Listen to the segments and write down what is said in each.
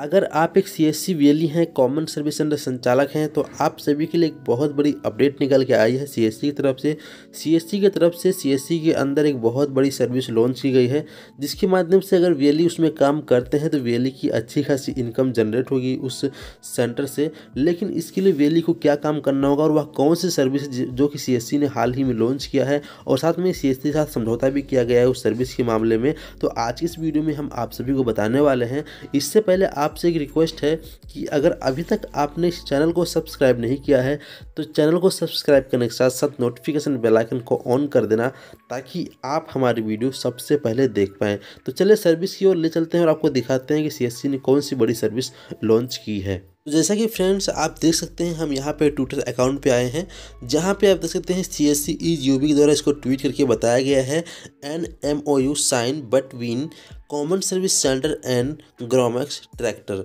अगर आप एक सी एस सी वी हैं कॉमन सर्विस सेंटर संचालक हैं तो आप सभी के लिए एक बहुत बड़ी अपडेट निकल के आई है सी एस सी की तरफ से सी एस सी की तरफ से सी एस सी के अंदर एक बहुत बड़ी सर्विस लॉन्च की गई है जिसके माध्यम से अगर वी e उसमें काम करते हैं तो वी e की अच्छी खासी इनकम जनरेट होगी उस सेंटर से लेकिन इसके लिए वी e को क्या काम करना होगा और वह कौन सी सर्विस जो कि सी एस सी ने हाल ही में लॉन्च किया है और साथ में सी एस सी के साथ समझौता भी किया गया है उस सर्विस के मामले में तो आज की इस वीडियो में हम आप सभी को बताने वाले हैं इससे पहले आप आपसे एक रिक्वेस्ट है कि अगर अभी तक आपने इस चैनल को सब्सक्राइब नहीं किया है तो चैनल को सब्सक्राइब करने के साथ साथ नोटिफिकेशन बेल आइकन को ऑन कर देना ताकि आप हमारी वीडियो सबसे पहले देख पाएँ तो चलिए सर्विस की ओर ले चलते हैं और आपको दिखाते हैं कि सी ने कौन सी बड़ी सर्विस लॉन्च की है तो जैसा कि फ्रेंड्स आप देख सकते हैं हम यहाँ पे ट्विटर अकाउंट पे आए हैं जहाँ पे आप देख सकते हैं सी एस सी ई जी के द्वारा इसको ट्वीट करके बताया गया है an M O U sign but common service centre and Gromax tractor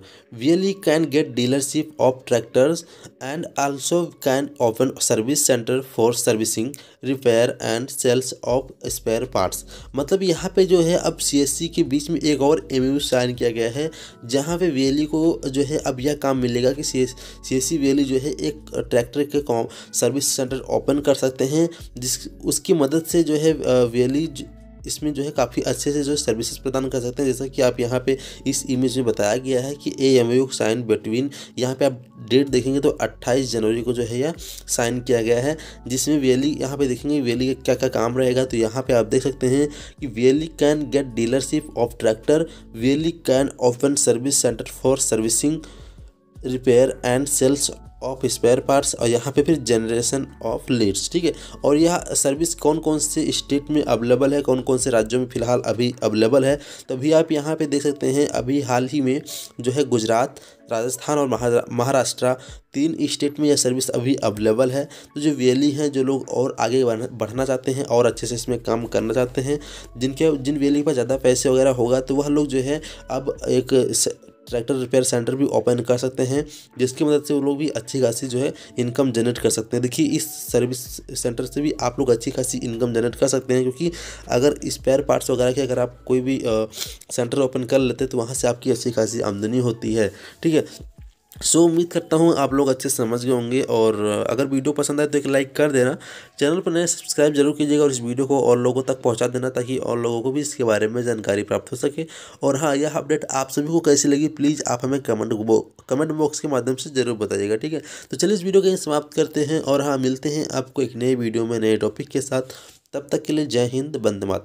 Really can get dealership of tractors and also can open service centre for servicing repair and sales of spare parts मतलब यहाँ पे जो है अब CSC के बीच में एक और एम साइन किया गया है जहाँ पे वीएलई को जो है अब यह काम मिलेगा कि सी एस जो है एक ट्रैक्टर के सर्विस सेंटर ओपन कर सकते हैं जिस उसकी मदद से जो है वियली इसमें जो है काफ़ी अच्छे से जो है सर्विसेज प्रदान कर सकते हैं जैसा कि आप यहाँ पे इस इमेज में बताया गया है कि a M U sign between यहाँ पे आप डेट देखेंगे तो 28 जनवरी को जो है यह साइन किया गया है जिसमें वेली यहाँ पे देखेंगे वेली का क्या क्या काम रहेगा तो यहाँ पे आप देख सकते हैं कि really can get dealership of tractor really can open service centre for servicing repair and sales of spare parts और यहाँ पे फिर जनरेशन ऑफ लीड्स ठीक है और यह सर्विस कौन कौन से स्टेट में अवेलेबल है कौन कौन से राज्यों में फिलहाल अभी अवेलेबल है तो अभी आप यहाँ पे देख सकते हैं अभी हाल ही में जो है गुजरात राजस्थान और महाराष्ट्र तीन स्टेट में यह सर्विस अभी अवेलेबल है तो जो वेली हैं जो लोग और आगे बढ़ना चाहते हैं और अच्छे से इसमें काम करना चाहते हैं जिनके जिन वेली पर ज़्यादा पैसे वगैरह होगा तो वह लोग जो है अब एक ट्रैक्टर रिपेयर सेंटर भी ओपन कर सकते हैं जिसकी मदद से वो लोग भी अच्छी खासी जो है इनकम जनरेट कर सकते हैं देखिए इस सर्विस सेंटर से भी आप लोग अच्छी खासी इनकम जनरेट कर सकते हैं क्योंकि अगर स्पेयर पार्ट्स वगैरह के अगर आप कोई भी सेंटर ओपन कर लेते तो वहाँ से आपकी अच्छी खासी आमदनी होती है ठीक है सो so, उम्मीद करता हूँ आप लोग अच्छे समझ गए होंगे और अगर वीडियो पसंद आए तो एक लाइक कर देना चैनल पर नए सब्सक्राइब जरूर कीजिएगा और इस वीडियो को और लोगों तक पहुँचा देना ताकि और लोगों को भी इसके बारे में जानकारी प्राप्त हो सके और हाँ यह अपडेट आप सभी को कैसी लगी प्लीज़ आप हमें कमेंट बो, कमेंट बॉक्स के माध्यम से ज़रूर बताइएगा ठीक है तो चलिए इस वीडियो को समाप्त करते हैं और हाँ मिलते हैं आपको एक नए वीडियो में नए टॉपिक के साथ तब तक के लिए जय हिंद बंद माता